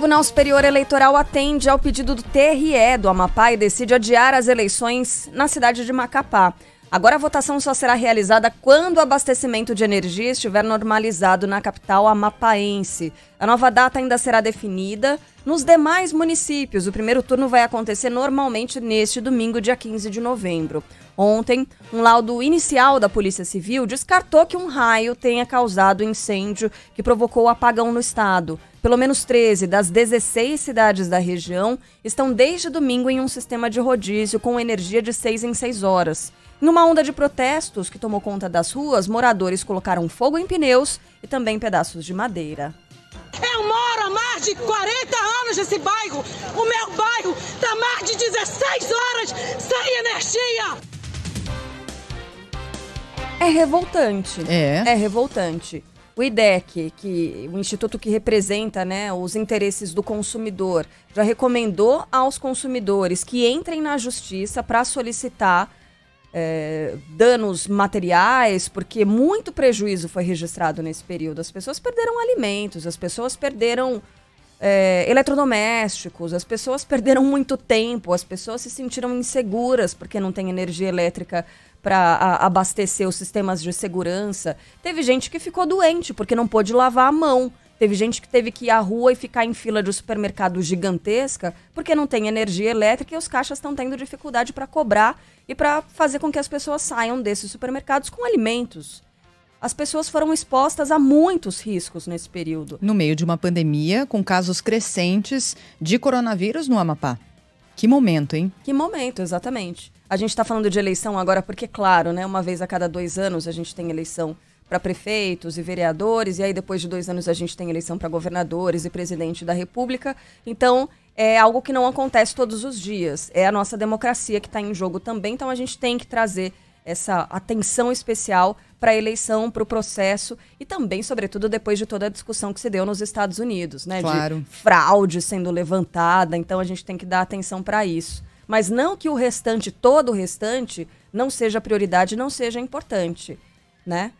Tribunal Superior Eleitoral atende ao pedido do TRE do Amapá e decide adiar as eleições na cidade de Macapá. Agora a votação só será realizada quando o abastecimento de energia estiver normalizado na capital amapaense. A nova data ainda será definida nos demais municípios. O primeiro turno vai acontecer normalmente neste domingo, dia 15 de novembro. Ontem, um laudo inicial da Polícia Civil descartou que um raio tenha causado incêndio que provocou apagão no estado. Pelo menos 13 das 16 cidades da região estão desde domingo em um sistema de rodízio com energia de 6 em 6 horas. Numa onda de protestos que tomou conta das ruas, moradores colocaram fogo em pneus e também pedaços de madeira. Eu moro há mais de 40 anos nesse bairro. O meu bairro está mais de 16 horas sem energia. É revoltante. É. É revoltante. O IDEC, que o instituto que representa né, os interesses do consumidor, já recomendou aos consumidores que entrem na justiça para solicitar é, danos materiais, porque muito prejuízo foi registrado nesse período. As pessoas perderam alimentos, as pessoas perderam é, eletrodomésticos, as pessoas perderam muito tempo, as pessoas se sentiram inseguras porque não tem energia elétrica para abastecer os sistemas de segurança. Teve gente que ficou doente porque não pôde lavar a mão. Teve gente que teve que ir à rua e ficar em fila de supermercado gigantesca porque não tem energia elétrica e os caixas estão tendo dificuldade para cobrar e para fazer com que as pessoas saiam desses supermercados com alimentos. As pessoas foram expostas a muitos riscos nesse período. No meio de uma pandemia, com casos crescentes de coronavírus no Amapá. Que momento, hein? Que momento, exatamente. A gente está falando de eleição agora porque, claro, né, uma vez a cada dois anos a gente tem eleição para prefeitos e vereadores, e aí depois de dois anos a gente tem eleição para governadores e presidente da República. Então, é algo que não acontece todos os dias. É a nossa democracia que está em jogo também, então a gente tem que trazer essa atenção especial para a eleição, para o processo e também, sobretudo, depois de toda a discussão que se deu nos Estados Unidos, né? Claro. De fraude sendo levantada, então a gente tem que dar atenção para isso. Mas não que o restante, todo o restante, não seja prioridade, não seja importante, né?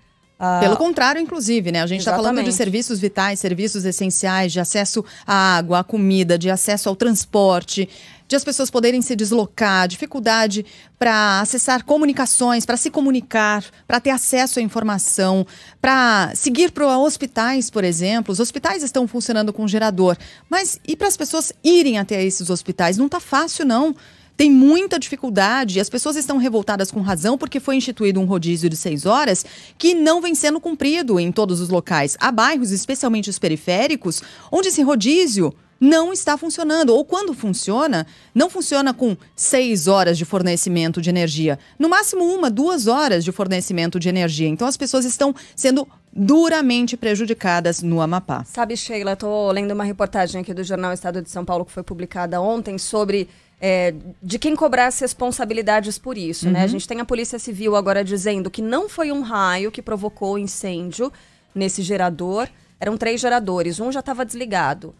Ah, Pelo contrário, inclusive, né? A gente está falando de serviços vitais, serviços essenciais, de acesso à água, à comida, de acesso ao transporte, de as pessoas poderem se deslocar, dificuldade para acessar comunicações, para se comunicar, para ter acesso à informação, para seguir para hospitais, por exemplo. Os hospitais estão funcionando com gerador, mas e para as pessoas irem até esses hospitais? Não está fácil, não tem muita dificuldade e as pessoas estão revoltadas com razão porque foi instituído um rodízio de seis horas que não vem sendo cumprido em todos os locais. Há bairros, especialmente os periféricos, onde esse rodízio não está funcionando. Ou quando funciona, não funciona com seis horas de fornecimento de energia. No máximo, uma, duas horas de fornecimento de energia. Então, as pessoas estão sendo duramente prejudicadas no Amapá. Sabe, Sheila, estou lendo uma reportagem aqui do jornal Estado de São Paulo que foi publicada ontem sobre é, de quem cobrar as responsabilidades por isso, uhum. né? A uhum. gente tem a Polícia Civil agora dizendo que não foi um raio que provocou o incêndio nesse gerador. Eram três geradores, um já estava desligado.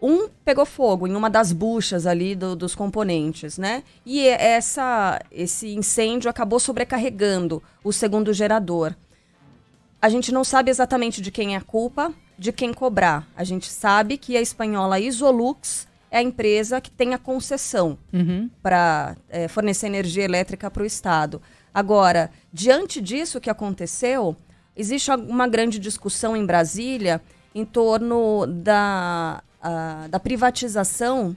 Um pegou fogo em uma das buchas ali do, dos componentes, né? E essa, esse incêndio acabou sobrecarregando o segundo gerador. A gente não sabe exatamente de quem é a culpa, de quem cobrar. A gente sabe que a espanhola Isolux é a empresa que tem a concessão uhum. para é, fornecer energia elétrica para o Estado. Agora, diante disso que aconteceu, existe uma grande discussão em Brasília em torno da, a, da privatização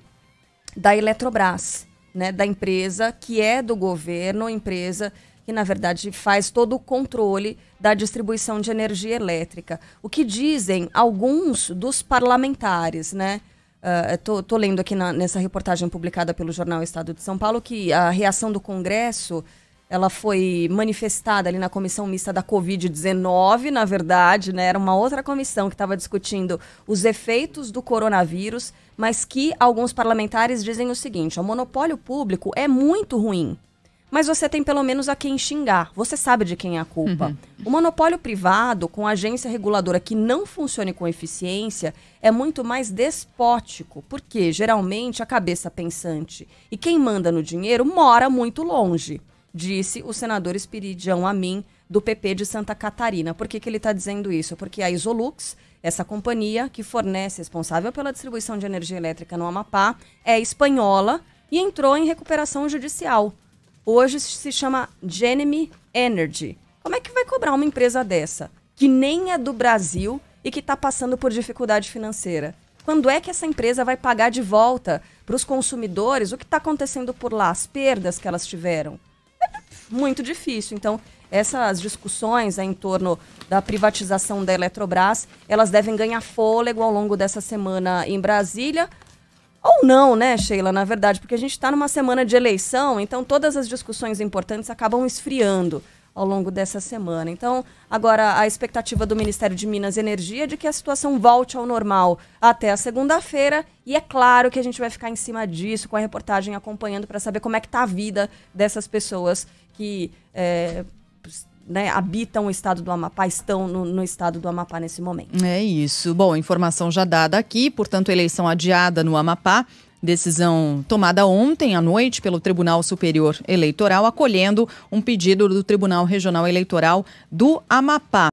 da Eletrobras, né, da empresa que é do governo, empresa que, na verdade, faz todo o controle da distribuição de energia elétrica. O que dizem alguns dos parlamentares, né? Estou uh, ah, eh, lendo aqui na, nessa reportagem publicada pelo jornal Estado de São Paulo que a reação do Congresso ela foi manifestada ali na comissão mista da Covid-19, na verdade, né? Era uma outra comissão que estava discutindo os efeitos do coronavírus, mas que alguns parlamentares dizem o seguinte: o monopólio público é muito ruim mas você tem pelo menos a quem xingar. Você sabe de quem é a culpa. Uhum. O monopólio privado, com agência reguladora que não funcione com eficiência, é muito mais despótico, porque geralmente a cabeça pensante e quem manda no dinheiro mora muito longe, disse o senador Espiridião Amin, do PP de Santa Catarina. Por que, que ele está dizendo isso? Porque a Isolux, essa companhia que fornece, responsável pela distribuição de energia elétrica no Amapá, é espanhola e entrou em recuperação judicial. Hoje se chama Genemy Energy. Como é que vai cobrar uma empresa dessa, que nem é do Brasil e que está passando por dificuldade financeira? Quando é que essa empresa vai pagar de volta para os consumidores o que está acontecendo por lá, as perdas que elas tiveram? É muito difícil. Então, essas discussões em torno da privatização da Eletrobras, elas devem ganhar fôlego ao longo dessa semana em Brasília, ou não, né, Sheila, na verdade, porque a gente está numa semana de eleição, então todas as discussões importantes acabam esfriando ao longo dessa semana. Então, agora a expectativa do Ministério de Minas e Energia é de que a situação volte ao normal até a segunda-feira, e é claro que a gente vai ficar em cima disso com a reportagem acompanhando para saber como é que está a vida dessas pessoas que é, né, habitam o estado do Amapá, estão no, no, estado do Amapá nesse momento. É isso. Bom, informação já dada aqui, portanto, eleição adiada no Amapá. Decisão tomada ontem à noite pelo Tribunal Superior Eleitoral, acolhendo um pedido do Tribunal Regional Eleitoral do Amapá.